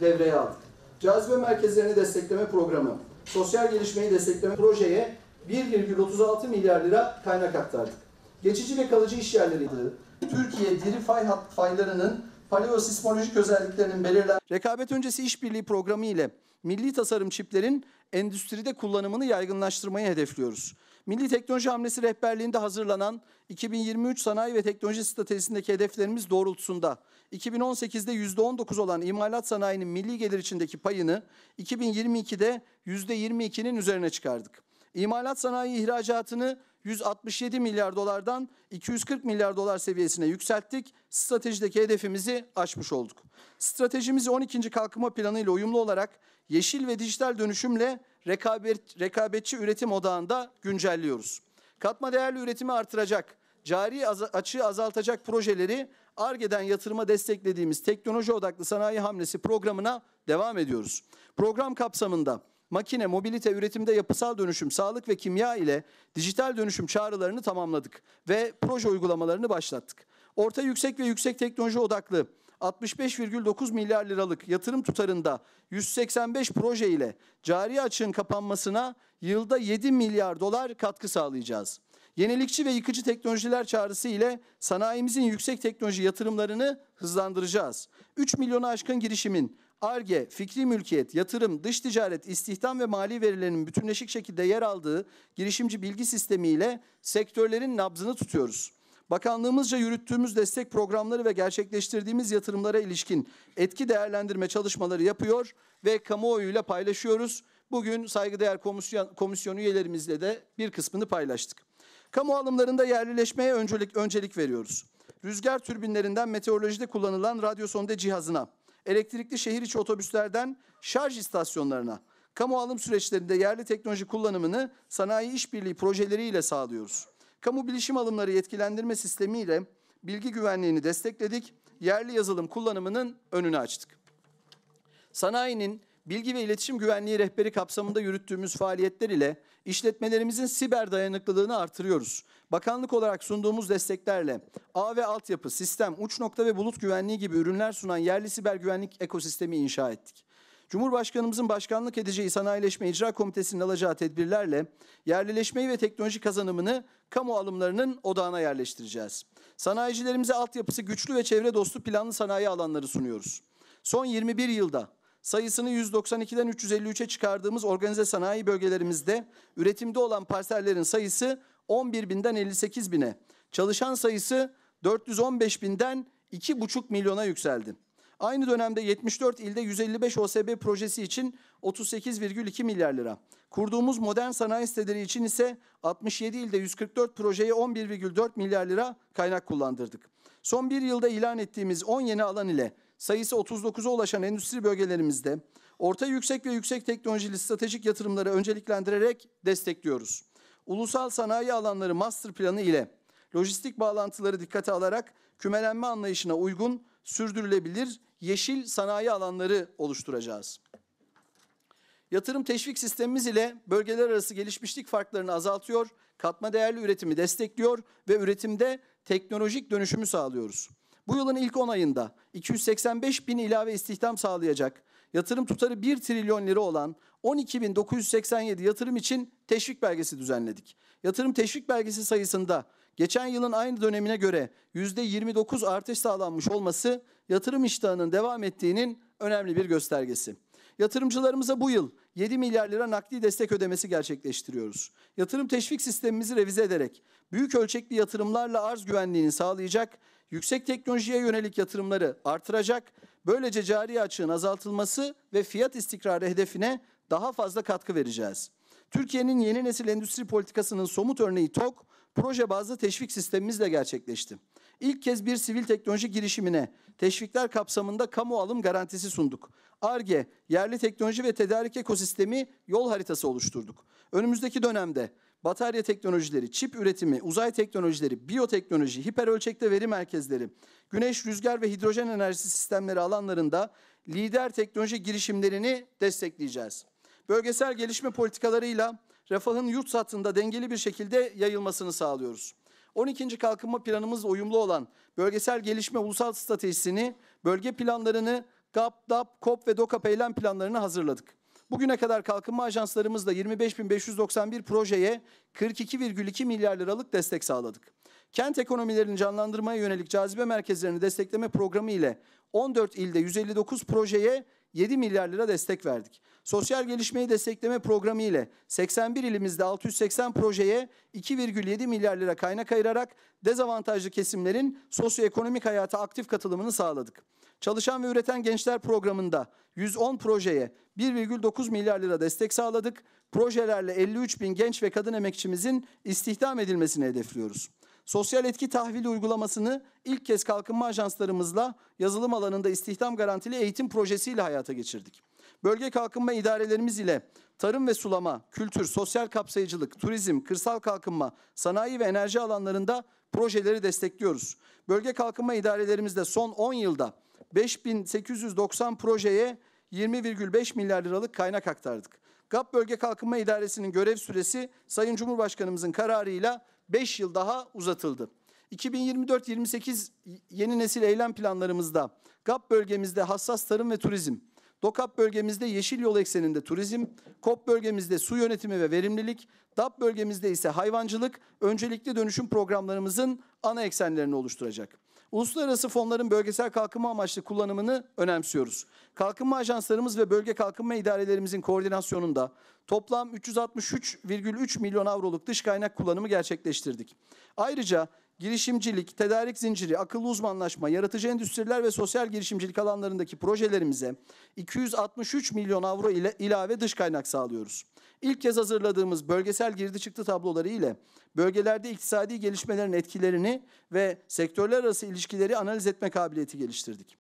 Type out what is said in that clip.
devreye aldık. Cazibe merkezlerini destekleme programı, sosyal gelişmeyi destekleme projeye 1,36 milyar lira kaynak aktardık. Geçici ve kalıcı iş yerleri, Türkiye diri fay hat faylarının paleosismolojik özelliklerinin belirlen... Rekabet öncesi işbirliği programı ile milli tasarım çiplerin endüstride kullanımını yaygınlaştırmayı hedefliyoruz. Milli Teknoloji Hamlesi rehberliğinde hazırlanan 2023 Sanayi ve Teknoloji Stratejisi'ndeki hedeflerimiz doğrultusunda 2018'de %19 olan imalat sanayinin milli gelir içindeki payını 2022'de %22'nin üzerine çıkardık. İmalat sanayi ihracatını 167 milyar dolardan 240 milyar dolar seviyesine yükselttik. Stratejideki hedefimizi aşmış olduk. Stratejimizi 12. Kalkınma Planı ile uyumlu olarak yeşil ve dijital dönüşümle rekabet, rekabetçi üretim odağında güncelliyoruz. Katma değerli üretimi artıracak, cari az açığı azaltacak projeleri ARGE'den yatırıma desteklediğimiz teknoloji odaklı sanayi hamlesi programına devam ediyoruz. Program kapsamında makine, mobilite, üretimde yapısal dönüşüm, sağlık ve kimya ile dijital dönüşüm çağrılarını tamamladık ve proje uygulamalarını başlattık. Orta yüksek ve yüksek teknoloji odaklı 65,9 milyar liralık yatırım tutarında 185 proje ile cari açığın kapanmasına yılda 7 milyar dolar katkı sağlayacağız. Yenilikçi ve yıkıcı teknolojiler çağrısı ile sanayimizin yüksek teknoloji yatırımlarını hızlandıracağız. 3 milyonu aşkın girişimin ARGE, fikri mülkiyet, yatırım, dış ticaret, istihdam ve mali verilerinin bütünleşik şekilde yer aldığı girişimci bilgi sistemi ile sektörlerin nabzını tutuyoruz. Bakanlığımızca yürüttüğümüz destek programları ve gerçekleştirdiğimiz yatırımlara ilişkin etki değerlendirme çalışmaları yapıyor ve kamuoyuyla paylaşıyoruz. Bugün saygıdeğer komisyon, komisyon üyelerimizle de bir kısmını paylaştık. Kamu alımlarında yerlileşmeye öncelik, öncelik veriyoruz. Rüzgar türbinlerinden meteorolojide kullanılan radyosonde cihazına, elektrikli şehir içi otobüslerden şarj istasyonlarına, kamu alım süreçlerinde yerli teknoloji kullanımını sanayi işbirliği projeleriyle sağlıyoruz. Kamu bilişim alımları yetkilendirme sistemiyle bilgi güvenliğini destekledik, yerli yazılım kullanımının önünü açtık. Sanayinin bilgi ve iletişim güvenliği rehberi kapsamında yürüttüğümüz faaliyetler ile işletmelerimizin siber dayanıklılığını artırıyoruz. Bakanlık olarak sunduğumuz desteklerle ağ ve altyapı, sistem, uç nokta ve bulut güvenliği gibi ürünler sunan yerli siber güvenlik ekosistemi inşa ettik. Cumhurbaşkanımızın başkanlık edeceği Sanayileşme İcra Komitesi'nin alacağı tedbirlerle yerlileşmeyi ve teknoloji kazanımını kamu alımlarının odağına yerleştireceğiz. Sanayicilerimize altyapısı güçlü ve çevre dostu planlı sanayi alanları sunuyoruz. Son 21 yılda sayısını 192'den 353'e çıkardığımız organize sanayi bölgelerimizde üretimde olan parsellerin sayısı 11 binden 58 bine, çalışan sayısı 415 binden 2,5 milyona yükseldi. Aynı dönemde 74 ilde 155 OSB projesi için 38,2 milyar lira. Kurduğumuz modern sanayi siteleri için ise 67 ilde 144 projeye 11,4 milyar lira kaynak kullandırdık. Son bir yılda ilan ettiğimiz 10 yeni alan ile sayısı 39'a ulaşan endüstri bölgelerimizde orta yüksek ve yüksek teknolojili stratejik yatırımları önceliklendirerek destekliyoruz. Ulusal sanayi alanları master planı ile lojistik bağlantıları dikkate alarak kümelenme anlayışına uygun, sürdürülebilir yeşil sanayi alanları oluşturacağız. Yatırım teşvik sistemimiz ile bölgeler arası gelişmişlik farklarını azaltıyor, katma değerli üretimi destekliyor ve üretimde teknolojik dönüşümü sağlıyoruz. Bu yılın ilk 10 ayında 285 bin ilave istihdam sağlayacak yatırım tutarı 1 trilyon lira olan 12.987 yatırım için teşvik belgesi düzenledik. Yatırım teşvik belgesi sayısında geçen yılın aynı dönemine göre %29 artış sağlanmış olması yatırım iştahının devam ettiğinin önemli bir göstergesi. Yatırımcılarımıza bu yıl 7 milyar lira nakli destek ödemesi gerçekleştiriyoruz. Yatırım teşvik sistemimizi revize ederek büyük ölçekli yatırımlarla arz güvenliğini sağlayacak, yüksek teknolojiye yönelik yatırımları artıracak Böylece cari açığın azaltılması ve fiyat istikrarı hedefine daha fazla katkı vereceğiz. Türkiye'nin yeni nesil endüstri politikasının somut örneği TOK, proje bazlı teşvik sistemimizle gerçekleşti. İlk kez bir sivil teknoloji girişimine teşvikler kapsamında kamu alım garantisi sunduk. ARGE, yerli teknoloji ve tedarik ekosistemi yol haritası oluşturduk. Önümüzdeki dönemde batarya teknolojileri, çip üretimi, uzay teknolojileri, biyoteknoloji, hiper hiperölçekte veri merkezleri, güneş, rüzgar ve hidrojen enerjisi sistemleri alanlarında lider teknoloji girişimlerini destekleyeceğiz. Bölgesel gelişme politikalarıyla refahın yurt satında dengeli bir şekilde yayılmasını sağlıyoruz. 12. Kalkınma Planımızla uyumlu olan bölgesel gelişme ulusal stratejisini, bölge planlarını, GAP, DAP, COP ve DOKAP eylem planlarını hazırladık. Bugüne kadar kalkınma ajanslarımızla 25.591 projeye 42,2 milyar liralık destek sağladık. Kent ekonomilerini canlandırmaya yönelik cazibe merkezlerini destekleme programı ile 14 ilde 159 projeye 7 milyar lira destek verdik. Sosyal gelişmeyi destekleme programı ile 81 ilimizde 680 projeye 2,7 milyar lira kaynak ayırarak dezavantajlı kesimlerin sosyoekonomik hayata aktif katılımını sağladık. Çalışan ve Üreten Gençler Programı'nda 110 projeye 1,9 milyar lira destek sağladık. Projelerle 53 bin genç ve kadın emekçimizin istihdam edilmesini hedefliyoruz. Sosyal etki tahvili uygulamasını ilk kez kalkınma ajanslarımızla yazılım alanında istihdam garantili eğitim projesiyle hayata geçirdik. Bölge kalkınma idarelerimiz ile tarım ve sulama, kültür, sosyal kapsayıcılık, turizm, kırsal kalkınma, sanayi ve enerji alanlarında projeleri destekliyoruz. Bölge kalkınma idarelerimizde son 10 yılda 5890 projeye 20,5 milyar liralık kaynak aktardık. GAP Bölge Kalkınma İdaresi'nin görev süresi Sayın Cumhurbaşkanımızın kararıyla 5 yıl daha uzatıldı. 2024-28 yeni nesil eylem planlarımızda GAP bölgemizde hassas tarım ve turizm, DOKAP bölgemizde yeşil yol ekseninde turizm, KOP bölgemizde su yönetimi ve verimlilik, DAP bölgemizde ise hayvancılık öncelikli dönüşüm programlarımızın ana eksenlerini oluşturacak. Uluslararası fonların bölgesel kalkınma amaçlı kullanımını önemsiyoruz. Kalkınma ajanslarımız ve bölge kalkınma idarelerimizin koordinasyonunda toplam 363,3 milyon avroluk dış kaynak kullanımı gerçekleştirdik. Ayrıca girişimcilik, tedarik zinciri, akıllı uzmanlaşma, yaratıcı endüstriler ve sosyal girişimcilik alanlarındaki projelerimize 263 milyon avro ile ilave dış kaynak sağlıyoruz. İlk kez hazırladığımız bölgesel girdi çıktı tabloları ile bölgelerde iktisadi gelişmelerin etkilerini ve sektörler arası ilişkileri analiz etme kabiliyeti geliştirdik.